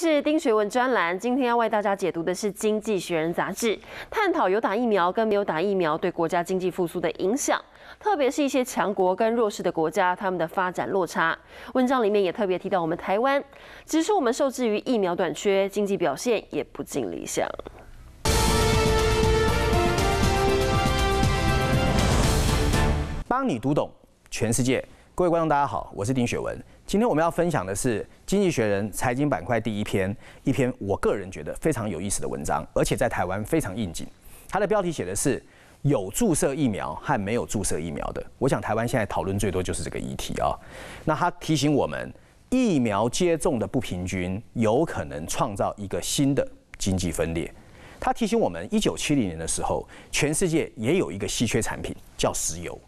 是丁学文专栏，今天要为大家解读的是《经济学人》杂志，探讨有打疫苗跟没有打疫苗对国家经济复苏的影响，特别是一些强国跟弱势的国家，他们的发展落差。文章里面也特别提到我们台湾，指出我们受制于疫苗短缺，经济表现也不尽理想。帮你读懂全世界。各位观众，大家好，我是丁雪文。今天我们要分享的是《经济学人》财经板块第一篇，一篇我个人觉得非常有意思的文章，而且在台湾非常应景。它的标题写的是“有注射疫苗和没有注射疫苗的”。我想台湾现在讨论最多就是这个议题啊。那它提醒我们，疫苗接种的不平均有可能创造一个新的经济分裂。它提醒我们，一九七零年的时候，全世界也有一个稀缺产品叫石油。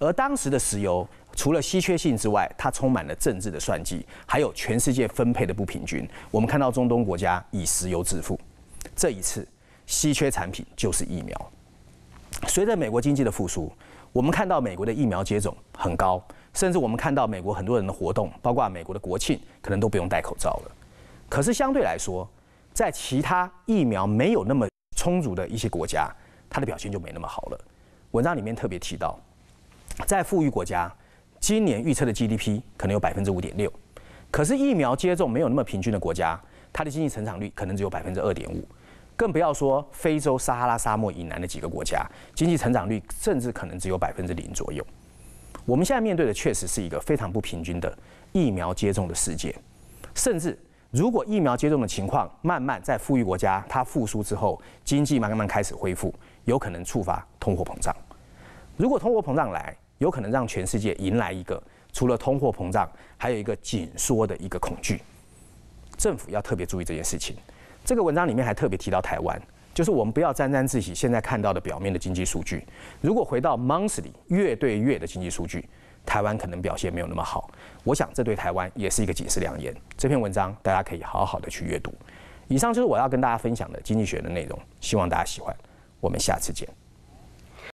而当时的石油，除了稀缺性之外，它充满了政治的算计，还有全世界分配的不平均。我们看到中东国家以石油致富，这一次稀缺产品就是疫苗。随着美国经济的复苏，我们看到美国的疫苗接种很高，甚至我们看到美国很多人的活动，包括美国的国庆，可能都不用戴口罩了。可是相对来说，在其他疫苗没有那么充足的一些国家，它的表现就没那么好了。文章里面特别提到。在富裕国家，今年预测的 GDP 可能有百分之五点六，可是疫苗接种没有那么平均的国家，它的经济成长率可能只有百分之二点五，更不要说非洲撒哈拉沙漠以南的几个国家，经济成长率甚至可能只有百分之零左右。我们现在面对的确实是一个非常不平均的疫苗接种的世界，甚至如果疫苗接种的情况慢慢在富裕国家它复苏之后，经济慢慢开始恢复，有可能触发通货膨胀。如果通货膨胀来，有可能让全世界迎来一个除了通货膨胀，还有一个紧缩的一个恐惧。政府要特别注意这件事情。这个文章里面还特别提到台湾，就是我们不要沾沾自喜，现在看到的表面的经济数据，如果回到 monthly 月对月的经济数据，台湾可能表现没有那么好。我想这对台湾也是一个警示良言。这篇文章大家可以好好的去阅读。以上就是我要跟大家分享的经济学的内容，希望大家喜欢。我们下次见。